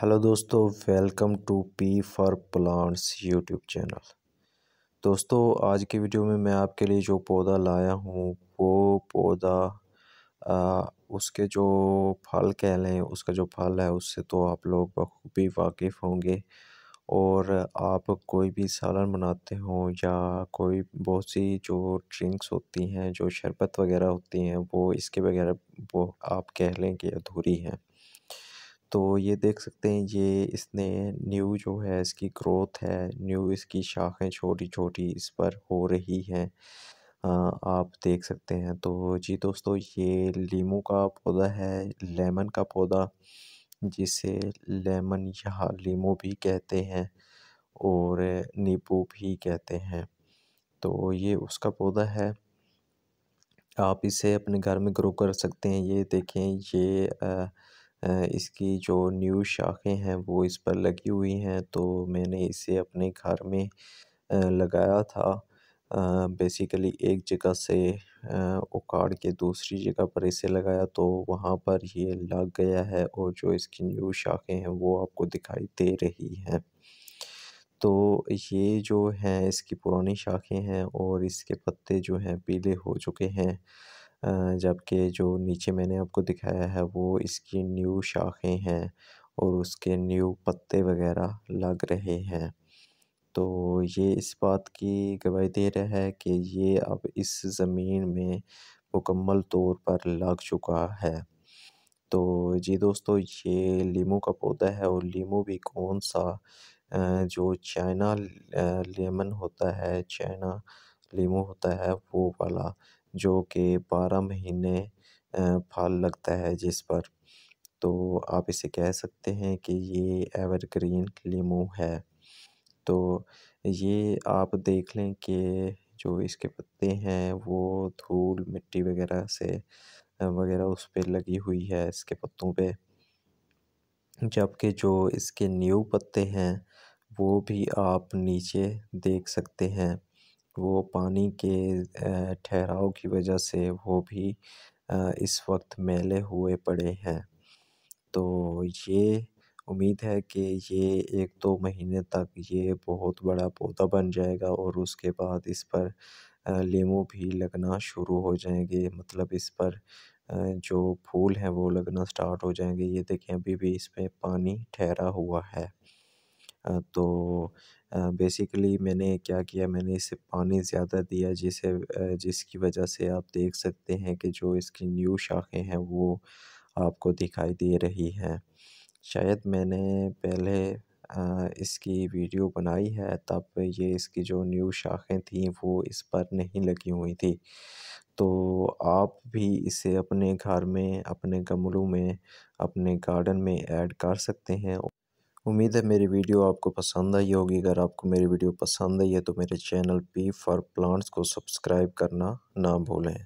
hello दोस्तों welcome to P for plants YouTube channel दोस्तों आज की वीडियो में मैं आपके लिए जो पौधा लाया हूँ वो पौधा उसके जो फल कह लें उसका जो फल है उससे तो आप लोग बखूबी वाकिफ़ होंगे और आप कोई भी सालन बनाते हो या कोई बहुत सी जो ड्रिंक्स होती हैं जो शरबत वगैरह होती हैं वो इसके बगैर वो आप कह लें कि अधूरी हैं तो ये देख सकते हैं ये इसने न्यू जो है इसकी ग्रोथ है न्यू इसकी शाखें छोटी छोटी इस पर हो रही हैं आप देख सकते हैं तो जी दोस्तों ये लीमू का पौधा है लेमन का पौधा जिसे लेमन या लीमू भी कहते हैं और नींबू भी कहते हैं तो ये उसका पौधा है आप इसे अपने घर में ग्रो कर सकते हैं ये देखें ये आ, इसकी जो न्यू शाखें हैं वो इस पर लगी हुई हैं तो मैंने इसे अपने घर में लगाया था बेसिकली एक जगह से उखाड़ के दूसरी जगह पर इसे लगाया तो वहाँ पर ये लग गया है और जो इसकी न्यू शाखें हैं वो आपको दिखाई दे रही हैं तो ये जो हैं इसकी पुरानी शाखें हैं और इसके पत्ते जो हैं पीले हो चुके हैं जबकि जो नीचे मैंने आपको दिखाया है वो इसकी न्यू शाखें हैं और उसके न्यू पत्ते वगैरह लग रहे हैं तो ये इस बात की गवाही दे रहा है कि ये अब इस ज़मीन में मुकम्मल तौर पर लग चुका है तो जी दोस्तों ये लीमू का पौधा है और लीमू भी कौन सा जो चाइना लेमन होता है चाइना लीमू होता है वो वाला जो कि बारह महीने फल लगता है जिस पर तो आप इसे कह सकते हैं कि ये एवरग्रीन लीमू है तो ये आप देख लें कि जो इसके पत्ते हैं वो धूल मिट्टी वगैरह से वगैरह उस पर लगी हुई है इसके पत्तों पे जबकि जो इसके न्यू पत्ते हैं वो भी आप नीचे देख सकते हैं वो पानी के ठहराव की वजह से वो भी इस वक्त मेले हुए पड़े हैं तो ये उम्मीद है कि ये एक दो महीने तक ये बहुत बड़ा पौधा बन जाएगा और उसके बाद इस पर लेमू भी लगना शुरू हो जाएंगे मतलब इस पर जो फूल हैं वो लगना स्टार्ट हो जाएंगे ये देखें अभी भी इस पर पानी ठहरा हुआ है तो बेसिकली मैंने क्या किया मैंने इसे पानी ज़्यादा दिया जिसे जिसकी वजह से आप देख सकते हैं कि जो इसकी न्यू शाखें हैं वो आपको दिखाई दे रही हैं शायद मैंने पहले इसकी वीडियो बनाई है तब ये इसकी जो न्यू शाखें थीं वो इस पर नहीं लगी हुई थी तो आप भी इसे अपने घर में अपने गमलों में अपने गार्डन में ऐड कर सकते हैं उम्मीद है मेरी वीडियो आपको पसंद आई होगी अगर आपको मेरी वीडियो पसंद आई है तो मेरे चैनल पी फॉर प्लांट्स को सब्सक्राइब करना ना भूलें